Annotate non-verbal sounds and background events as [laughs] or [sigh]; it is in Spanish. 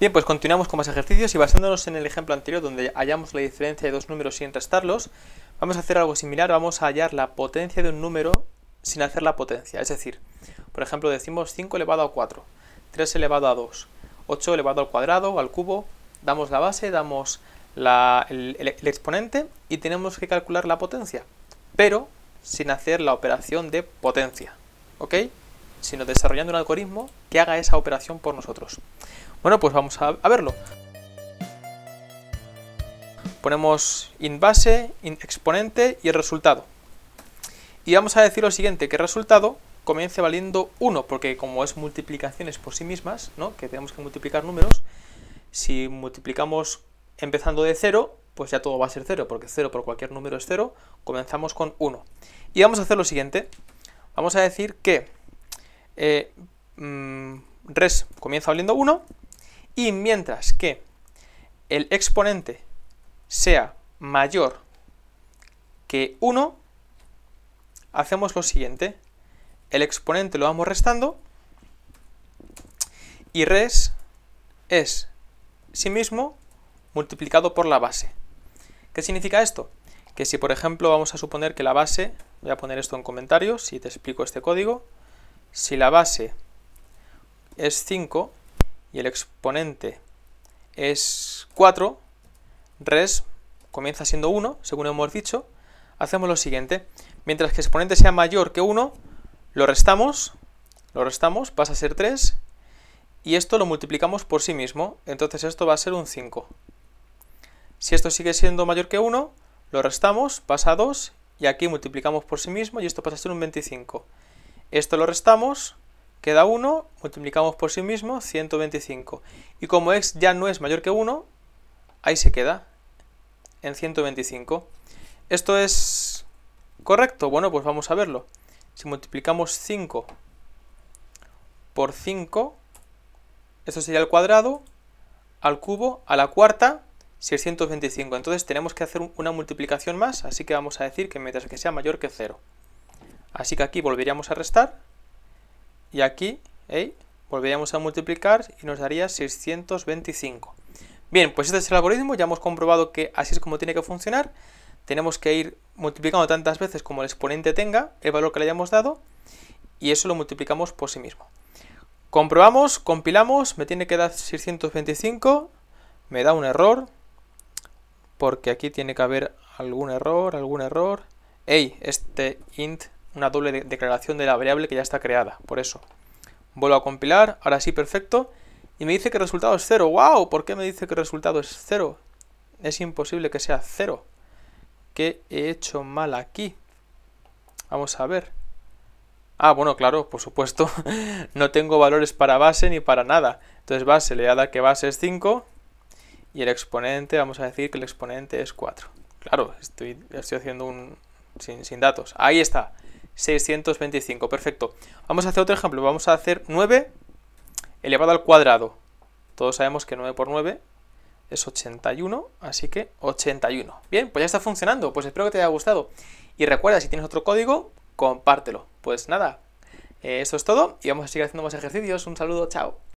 Bien, pues continuamos con más ejercicios y basándonos en el ejemplo anterior donde hallamos la diferencia de dos números sin restarlos, vamos a hacer algo similar, vamos a hallar la potencia de un número sin hacer la potencia, es decir, por ejemplo decimos 5 elevado a 4, 3 elevado a 2, 8 elevado al cuadrado, o al cubo, damos la base, damos el exponente y tenemos que calcular la potencia, pero sin hacer la operación de potencia, ¿ok? Sino desarrollando un algoritmo que haga esa operación por nosotros. Bueno, pues vamos a, verlo. Ponemos in base, in exponente y el resultado. Y vamos a decir lo siguiente, que el resultado comience valiendo 1, porque como es multiplicaciones por sí mismas, ¿no? que tenemos que multiplicar números, si multiplicamos empezando de 0, pues ya todo va a ser 0, porque 0 por cualquier número es 0, comenzamos con 1. Y vamos a hacer lo siguiente, vamos a decir que eh, mm, res comienza valiendo 1 y mientras que el exponente sea mayor que 1, hacemos lo siguiente. El exponente lo vamos restando y res es sí mismo multiplicado por la base. ¿Qué significa esto? Que si por ejemplo vamos a suponer que la base, voy a poner esto en comentarios si te explico este código, si la base es 5, y el exponente es 4, res comienza siendo 1, según hemos dicho, hacemos lo siguiente. Mientras que el exponente sea mayor que 1, lo restamos, lo restamos, pasa a ser 3, y esto lo multiplicamos por sí mismo, entonces esto va a ser un 5. Si esto sigue siendo mayor que 1, lo restamos, pasa a 2, y aquí multiplicamos por sí mismo, y esto pasa a ser un 25. Esto lo restamos, Queda 1, multiplicamos por sí mismo, 125. Y como x ya no es mayor que 1, ahí se queda, en 125. ¿Esto es correcto? Bueno, pues vamos a verlo. Si multiplicamos 5 por 5, esto sería el cuadrado, al cubo, a la cuarta, 625. Entonces tenemos que hacer una multiplicación más, así que vamos a decir que mientras que sea mayor que 0. Así que aquí volveríamos a restar y aquí ¿eh? volveríamos a multiplicar y nos daría 625. Bien, pues este es el algoritmo, ya hemos comprobado que así es como tiene que funcionar. Tenemos que ir multiplicando tantas veces como el exponente tenga el valor que le hayamos dado y eso lo multiplicamos por sí mismo. Comprobamos, compilamos, me tiene que dar 625, me da un error, porque aquí tiene que haber algún error, algún error. ¡Ey! Este int una doble declaración de la variable que ya está creada, por eso. Vuelvo a compilar, ahora sí, perfecto. Y me dice que el resultado es 0. ¡Wow! ¿Por qué me dice que el resultado es 0? Es imposible que sea 0. ¿Qué he hecho mal aquí? Vamos a ver. Ah, bueno, claro, por supuesto. [laughs] no tengo valores para base ni para nada. Entonces base, le voy a que base es 5. Y el exponente, vamos a decir que el exponente es 4. Claro, estoy, estoy haciendo un... Sin, sin datos. Ahí está. 625. Perfecto. Vamos a hacer otro ejemplo. Vamos a hacer 9 elevado al cuadrado. Todos sabemos que 9 por 9 es 81, así que 81. Bien, pues ya está funcionando. Pues espero que te haya gustado. Y recuerda, si tienes otro código, compártelo. Pues nada, eh, eso es todo y vamos a seguir haciendo más ejercicios. Un saludo, chao.